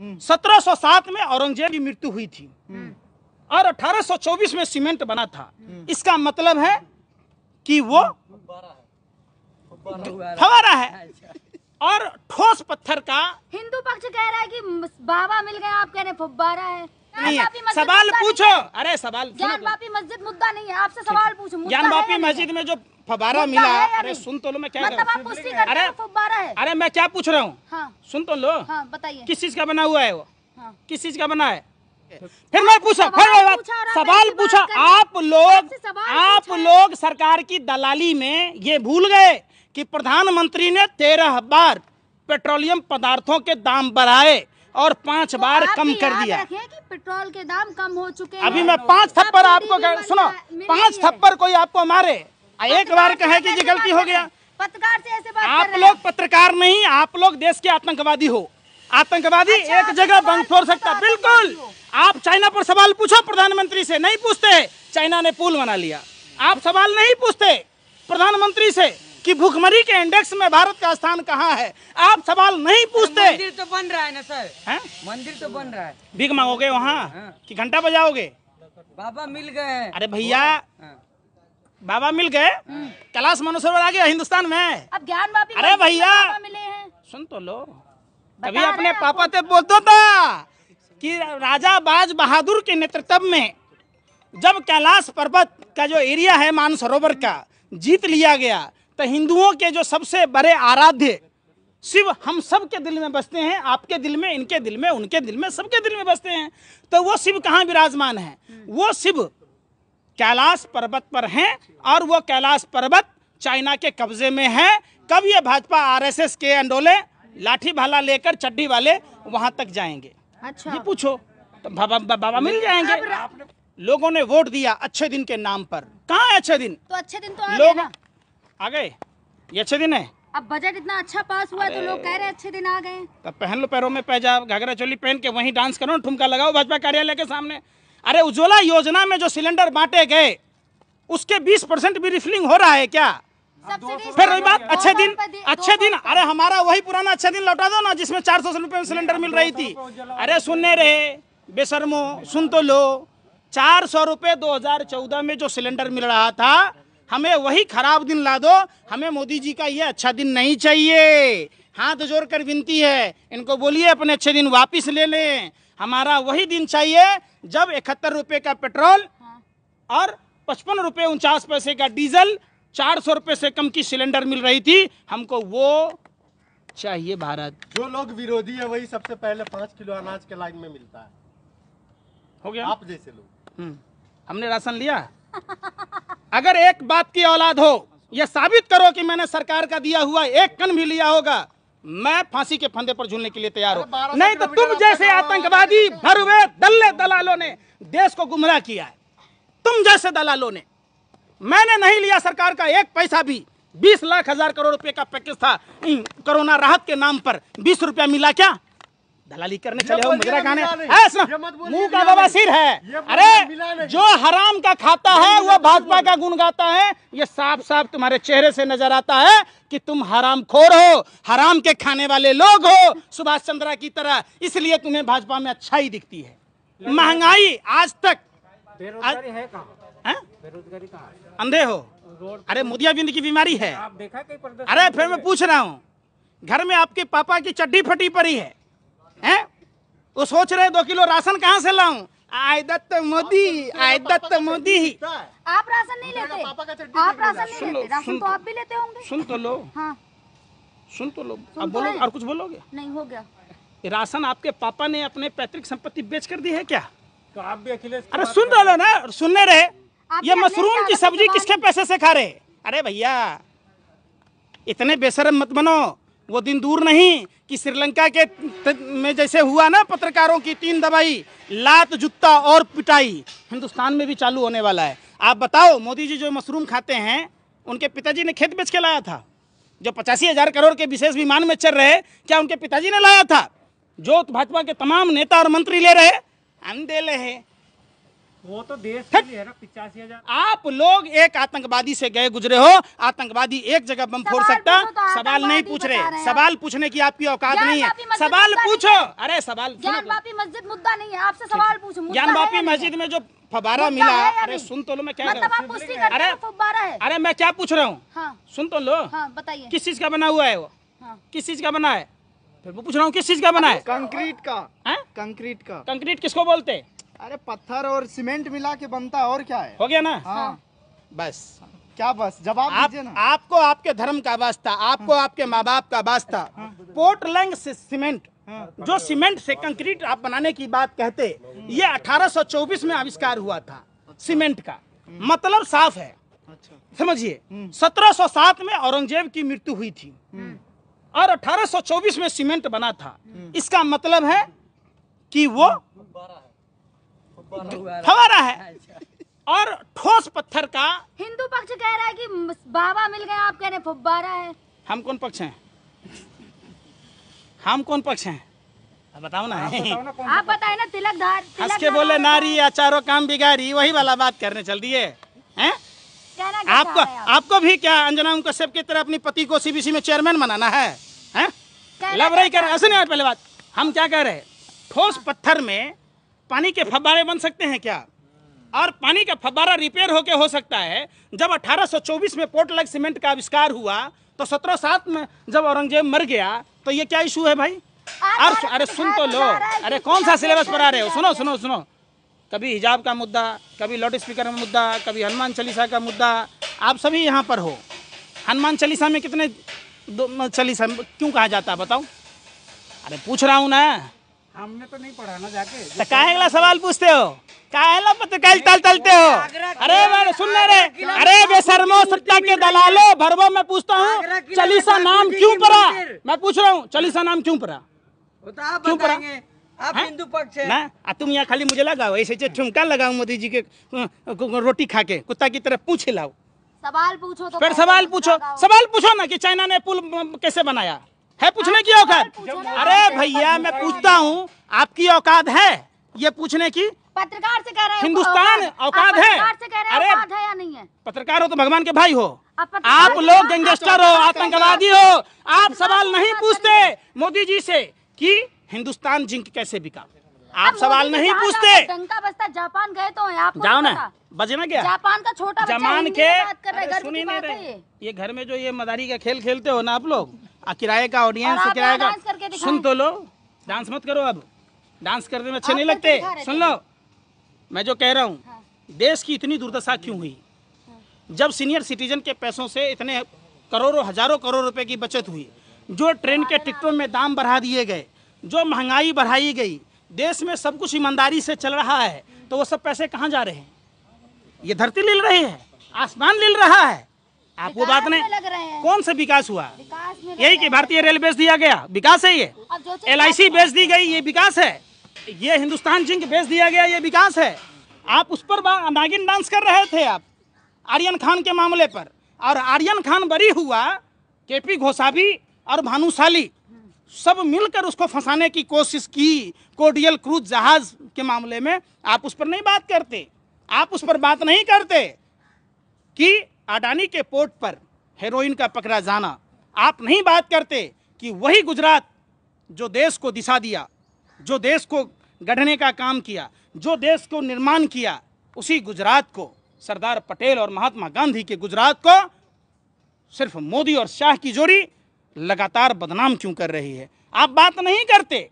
1707 में औरंगजेब की मृत्यु हुई थी हम्म। और 1824 में सीमेंट बना था हम्म। इसका मतलब है कि वो फवारा है अच्छा। और ठोस पत्थर का हिंदू पक्ष कह रहा है कि बाबा मिल गया आप कह रहे फुब्बारा है नहीं है सवाल पूछो अरे सवाल तो। ज्ञान बापी मस्जिद मुद्दा नहीं है आपसे सवाल पूछो ज्ञान बापी मस्जिद में जो फबारा मिला अरे सुन तो लो मैं क्या मतलब अरे फबारा है अरे मैं क्या पूछ रहा हूँ हाँ। सुन तो लो हाँ, बताइए किस चीज का बना हुआ है वो हाँ। किस चीज का बना है फिर मैं पूछा फिर मैं बात सवाल पूछा आप लोग आप लोग सरकार की दलाली में ये भूल गए कि प्रधानमंत्री ने तेरह बार पेट्रोलियम पदार्थों के दाम बढ़ाए और पांच तो बार कम कर दिया कि पेट्रोल के दाम कम हो चुके हैं अभी मैं पांच थप्पड़ आपको सुनो पाँच थप्पड़ कोई आपको मारे एक बार कहे की जी गलती हो गया पत्रकार से ऐसे बात आप लोग पत्रकार नहीं आप लोग देश के आतंकवादी हो आतंकवादी अच्छा, एक तो जगह तो बंद छोड़ तो सकता बिल्कुल आप चाइना पर सवाल पूछो प्रधानमंत्री से नहीं पूछते चाइना ने पुल बना लिया आप सवाल नहीं पूछते प्रधानमंत्री से कि भूखमरी के इंडेक्स में भारत का स्थान कहाँ है आप सवाल नहीं पूछते मंदिर तो बन रहा है ना सर है? मंदिर तो बन रहा है भीख मांगोगे वहाँ हाँ। की घंटा बजाओगे बाबा मिल गए अरे भैया हाँ। बाबा मिल गए हम्म। कैलाश मनोसरोवर आ गया हिंदुस्तान में अब ज्ञान अरे भैया सुन तो लो अभी अपने पापा ते बोलता था कि राजा बाज बहादुर के नेतृत्व में जब कैलाश पर्वत का जो एरिया है मानसरोवर का जीत लिया गया तो हिंदुओं के जो सबसे बड़े आराध्य शिव हम सब के दिल में बसते हैं आपके दिल में इनके दिल में उनके दिल में सबके दिल में बसते हैं तो वो शिव कहाँ विराजमान है हम्म। वो शिव कैलाश पर्वत पर हैं और वो कैलाश पर्वत चाइना के कब्जे में है कब ये भाजपा आरएसएस के अंडोले लाठी भाला लेकर चड्डी वाले वहाँ तक जाएंगे अच्छा ये पूछो तो बाबा बा, मिल जाएंगे लोगों ने वोट दिया अच्छे दिन के नाम पर कहाँ है अच्छे दिन तो अच्छे दिन तो आ लोग आ गए ये अच्छे दिन है अब बजट इतना अच्छा पास हुआ तो लोग कह रहे अच्छे दिन आ गए तो पहन लो पैरों में पैजा घाघरा चोली पहन के वहीं डांस करो ठुमका लगाओ भाजपा कार्यालय के सामने अरे उज्ज्वला योजना में जो सिलेंडर बांटे गए उसके 20 परसेंट भी रिफिलिंग हो रहा है क्या फिर वही बात अच्छे दिन अच्छे दिन अरे हमारा वही पुराना अच्छे दिन लौटा दो ना जिसमें चार सौ में सिलेंडर मिल रही थी अरे सुनने रहे बेसरमो सुन तो लो चार सौ रुपये दो में जो सिलेंडर मिल रहा था हमें वही खराब दिन ला दो हमें मोदी जी का ये अच्छा दिन नहीं चाहिए हाथ जोड़ कर विनती है इनको बोलिए अपने अच्छे दिन वापिस ले लें हमारा वही दिन चाहिए जब इकहत्तर रुपये का पेट्रोल हाँ। और पचपन रुपये उनचास पैसे का डीजल चार सौ रुपये से कम की सिलेंडर मिल रही थी हमको वो चाहिए भारत जो लोग विरोधी है वही सबसे पहले पाँच किलो अनाज के लाइन में मिलता है हो गया आप जैसे लोग हम्म। हमने राशन लिया अगर एक बात की औलाद हो यह साबित करो कि मैंने सरकार का दिया हुआ एक कन भी लिया होगा मैं फांसी के फंदे पर झूलने के लिए तैयार हूँ नहीं तो तुम जैसे आतंकवादी भर हुए दल्ले दलालों ने देश को गुमराह किया है तुम जैसे दलालों ने मैंने नहीं लिया सरकार का एक पैसा भी बीस लाख हजार करोड़ रुपए का पैकेज था कोरोना राहत के नाम पर बीस रुपया मिला क्या दलाली करने चले हो मुजरा खाने मुंह का बाबा सिर है अरे जो हराम का खाता है वो भाजपा का गुण गाता है ये साफ साफ तुम्हारे चेहरे से नजर आता है कि तुम हराम खोर हो हराम के खाने वाले लोग हो सुभाष चंद्रा की तरह इसलिए तुम्हें भाजपा में अच्छाई दिखती है महंगाई आज तक बेरोजगारी है कहाँ बेरोजगारी कहाँ अंधे हो अरे मुदिया बिंद की बीमारी है अरे फिर मैं पूछ रहा हूँ घर में आपके पापा की चड्डी फटी पड़ी है हैं वो सोच रहे दो किलो राशन कहाँ से लाऊं आयदत्त मोदी आयदत्त मोदी आप राशन नहीं लेते आप राशन नहीं लेते राशन तो, तो आप भी लेते होंगे सुन तो लो हाँ सुन तो लो आप तो बोलो और कुछ बोलोगे नहीं हो गया राशन आपके पापा ने अपने पैतृक संपत्ति बेच कर दी है क्या तो आप भी अखिलेश अरे सुन रहे ना सुनने रहे ये मशरूम की सब्जी किसके पैसे से खा रहे अरे भैया इतने बेसरम मत बनो वो दिन दूर नहीं कि श्रीलंका के में जैसे हुआ ना पत्रकारों की तीन दवाई लात जुत्ता और पिटाई हिंदुस्तान में भी चालू होने वाला है आप बताओ मोदी जी जो मशरूम खाते हैं उनके पिताजी ने खेत बेच के लाया था जो पचासी हजार करोड़ के विशेष विमान में चल रहे क्या उनके पिताजी ने लाया था जो भाजपा के तमाम नेता और मंत्री ले रहे हम दे रहे वो तो देश के लिए है ना पिचासी हजार आप लोग एक आतंकवादी से गए गुजरे हो आतंकवादी एक जगह बम फोड़ सकता तो सवाल नहीं पूछ रहे सवाल पूछने की आपकी औकात नहीं है सवाल पूछो अरे सवाल ज्ञान बापी मस्जिद मुद्दा नहीं है आपसे सवाल पूछो ज्ञान बापी मस्जिद में जो फबारा मिला अरे सुन तो लो मैं क्या मतलब तो अरे है अरे मैं क्या पूछ रहा हूँ हाँ। सुन तो लो हाँ, बताइए किस चीज का बना हुआ है वो हाँ। किस चीज का बना है फिर वो पूछ रहा हूँ किस चीज का बना है कंक्रीट का कंक्रीट का कंक्रीट किसको बोलते हैं अरे पत्थर और सीमेंट मिला के बनता है और क्या है हो गया ना हाँ। हाँ। बस क्या बस जवाब आप, ना आपको आपके धर्म का वास्ता आपको हाँ। आपके माँ बाप का वास्ता हाँ। पोर्टलैंग से सीमेंट हाँ। जो सीमेंट से कंक्रीट आप बनाने की बात कहते ये 1824 में आविष्कार हुआ था सीमेंट का हम्म। मतलब साफ है अच्छा। समझिए 1707 हम्म। में औरंगजेब की मृत्यु हुई थी हम्म। और 1824 में सीमेंट बना था इसका मतलब है कि वो फवारा है अच्छा। और ठोस पत्थर का हिंदू पक्ष कह रहा है कि बाबा मिल गया आप कह रहे फुब्बारा है हम कौन पक्ष हैं हम कौन पक्ष हैं बताओ ना आप बताए ना तिलक धार हंस के बोले नारी आचारो काम बिगारी वही वाला बात करने चल दिए हैं आपको आपको भी क्या अंजना उनको सब की तरह अपनी पति को सीबीसी में चेयरमैन बनाना है हैं लव रही कर पहले बात हम क्या कह रहे ठोस पत्थर में पानी के फब्बारे बन सकते हैं क्या और पानी का फब्बारा रिपेयर होके हो सकता है जब 1824 में पोर्टलग सीमेंट का आविष्कार हुआ तो सत्रह सात में जब औरंगजेब मर गया तो ये क्या इशू है भाई और अरे सुन तो लो अरे कौन सा सिलेबस पर आ रहे हो सुनो सुनो सुनो कभी हिजाब का मुद्दा कभी लाउड स्पीकर का मुद्दा कभी हनुमान चालीसा का मुद्दा आप सभी यहाँ पर हो हनुमान चालीसा में कितने चालीसा क्यों कहा जाता है बताओ अरे पूछ रहा हूँ ना हमने तो नहीं पढ़ाना जाके तो काहे काहेला सवाल पूछते हो काहेला पत्रकार ताल तलते हो अरे मैं सुन ले रे अरे बेशर्मो सत्ता के दलालो भरवो मैं पूछता हूँ चालीसा नाम क्यों पड़ा मैं पूछ रहा हूँ चालीसा नाम क्यों पड़ा तो क्यों पड़ा आप हिंदू पक्ष है ना तुम यहाँ खाली मुझे लगाओ ऐसे ठुमका लगाओ मोदी जी के हम्म, रोटी खा के कुत्ता की तरह पूछ लाओ सवाल पूछो तो फिर सवाल पूछो सवाल पूछो ना कि चाइना ने पुल कैसे बनाया है पूछने की औकात अरे भैया मैं पूछता हूँ आपकी औकात है ये पूछने की पत्रकार से कह रहे हिंदुस्तान औकात है अरे पत्रकार हो तो भगवान के भाई हो आप लोग गैंगस्टर हो आतंकवादी हो आप सवाल नहीं पूछते मोदी जी से कि हिंदुस्तान जिंक कैसे बिका आप सवाल नहीं पूछते जापान गए तो आप जाओ ना बजना क्या जापान का छोटा जापान के सुनी नहीं रहे ये घर में जो ये मदारी का खेल खेलते हो ना आप लोग किराए का ऑडियंस किराए का सुन तो लो डांस मत करो अब डांस करने में अच्छे नहीं तो लगते सुन लो मैं जो कह रहा हूँ हाँ। देश की इतनी दुर्दशा क्यों हुई जब सीनियर सिटीजन के पैसों से इतने करोड़ों हजारों करोड़ रुपए की बचत हुई जो ट्रेन के टिकटों में दाम बढ़ा दिए गए जो महंगाई बढ़ाई गई देश में सब कुछ ईमानदारी से चल रहा है तो वो सब पैसे कहाँ जा रहे हैं ये धरती लील रही है आसमान ले रहा है आप वो बात नहीं कौन सा विकास हुआ यही कि भारतीय रेल बेच दिया गया विकास है ये एल आई बेच दी गई ये विकास है ये हिंदुस्तान जिंक बेच दिया गया ये विकास है आप उस पर नागिन डांस कर रहे थे आप आर्यन खान के मामले पर और आर्यन खान बरी हुआ के पी घोसावी और भानुशाली सब मिलकर उसको फंसाने की कोशिश की कोडियल क्रूज जहाज के मामले में आप उस पर नहीं बात करते आप उस पर बात नहीं करते कि अडानी के पोर्ट पर हेरोइन का पकड़ा जाना आप नहीं बात करते कि वही गुजरात जो देश को दिशा दिया जो देश को गढ़ने का काम किया जो देश को निर्माण किया उसी गुजरात को सरदार पटेल और महात्मा गांधी के गुजरात को सिर्फ मोदी और शाह की जोड़ी लगातार बदनाम क्यों कर रही है आप बात नहीं करते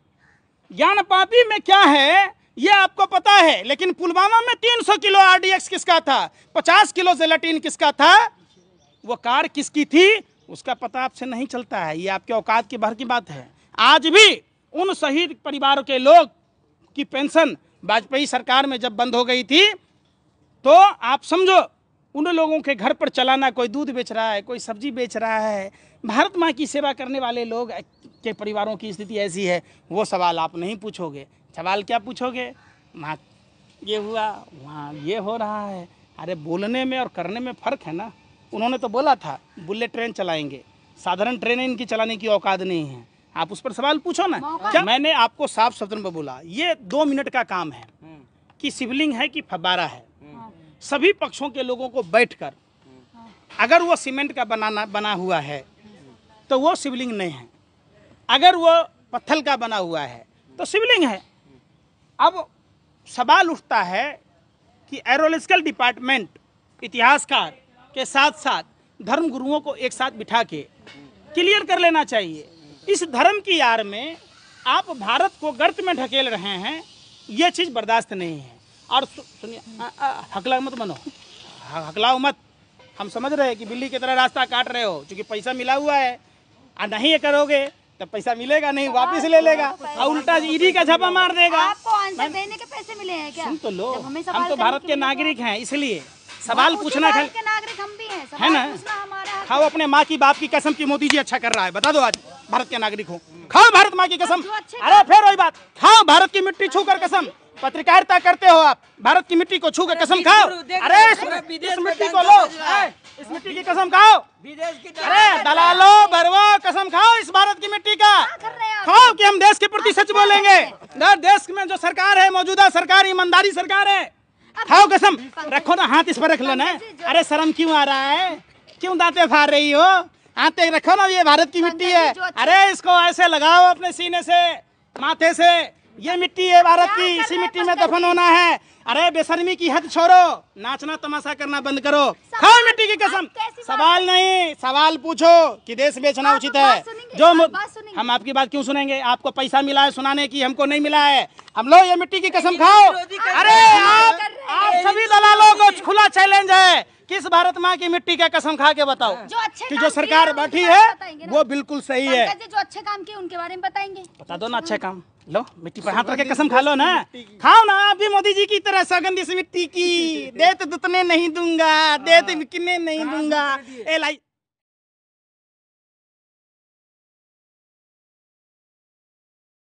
ज्ञान पापी में क्या है ये आपको पता है लेकिन पुलवामा में 300 किलो आरडीएक्स किसका था 50 किलो जेलाटीन किसका था वो कार किसकी थी उसका पता आपसे नहीं चलता है ये आपके औकात की बाहर की बात है आज भी उन शहीद परिवारों के लोग की पेंशन वाजपेयी सरकार में जब बंद हो गई थी तो आप समझो उन लोगों के घर पर चलाना कोई दूध बेच रहा है कोई सब्जी बेच रहा है भारत माँ की सेवा करने वाले लोग के परिवारों की स्थिति ऐसी है वो सवाल आप नहीं पूछोगे सवाल क्या पूछोगे माँ ये हुआ वहाँ ये हो रहा है अरे बोलने में और करने में फ़र्क है ना उन्होंने तो बोला था बुलेट ट्रेन चलाएंगे साधारण ट्रेन इनकी चलाने की औकात नहीं है आप उस पर सवाल पूछो ना क्या मैंने आपको साफ शब्दों में बोला ये दो मिनट का काम है हम्म। कि शिवलिंग है कि फब्बारा है सभी पक्षों के लोगों को बैठकर अगर वो सीमेंट का बनाना बना हुआ है तो वो शिवलिंग नहीं है अगर वो पत्थर का बना हुआ है तो शिवलिंग है अब सवाल उठता है कि एरोलॉजिकल डिपार्टमेंट इतिहासकार के साथ साथ धर्म गुरुओं को एक साथ बिठा के क्लियर कर लेना चाहिए इस धर्म की यार में आप भारत को गर्त में ढकेल रहे हैं ये चीज़ बर्दाश्त नहीं है और सुनिए हकला मत बनो हकलाओ मत हम समझ रहे हैं कि बिल्ली की तरह रास्ता काट रहे हो क्योंकि पैसा मिला हुआ है और नहीं ये करोगे तो पैसा मिलेगा नहीं वापस ले लेगा और उल्टा ईडी का छापा मार देगा आपको आंसर देने के पैसे मिले हैं क्या सुन तो लो हम तो भारत के नागरिक हैं इसलिए सवाल पूछना है नागरिक हम भी हैं है ना खाओ अपने माँ की बाप की कसम की मोदी जी अच्छा कर रहा है बता दो आज भारत के नागरिक हो खाओ भारत माँ की कसम अरे फिर वही बात खाओ भारत की मिट्टी छू कसम पत्रकारिता करते हो आप भारत की मिट्टी को छू के कसम खाओ अरे इस मिट्टी को लो इस मिट्टी की कसम खाओ अरे दलालो भरवो कसम खाओ इस भारत की मिट्टी का खाओ कि हम देश के प्रति सच बोलेंगे देश में जो सरकार है मौजूदा सरकार ईमानदारी सरकार है खाओ कसम रखो ना हाथ इस पर रख लो ना अरे शर्म क्यों आ रहा है क्यों दाते फाड़ रही हो आते रखो ना ये भारत की मिट्टी है अरे इसको ऐसे लगाओ अपने सीने से माथे से ये मिट्टी है भारत की इसी मिट्टी में दफन होना है अरे बेशर्मी की हद छोड़ो नाचना तमाशा करना बंद करो खाओ मिट्टी की कसम सवाल नहीं सवाल पूछो कि देश बेचना उचित तो है जो हम आपकी बात क्यों सुनेंगे आपको पैसा मिला है सुनाने की हमको नहीं मिला है हम लोग ये मिट्टी की कसम खाओ अरे आप सभी दलालों को खुला चैलेंज है किस भारत माँ की मिट्टी का कसम खा के बताओ जो अच्छे कि जो सरकार बैठी है वो बिल्कुल सही है जो अच्छे काम किए उनके बारे में बताएंगे बता दो ना अच्छे काम लो मिट्टी पर हाथ रखे कसम खा लो ना खाओ ना आप भी मोदी जी की तरह सौगंध इस मिट्टी की देते दुतने नहीं दूंगा हाँ। देते बिकने नहीं हाँ, दूंगा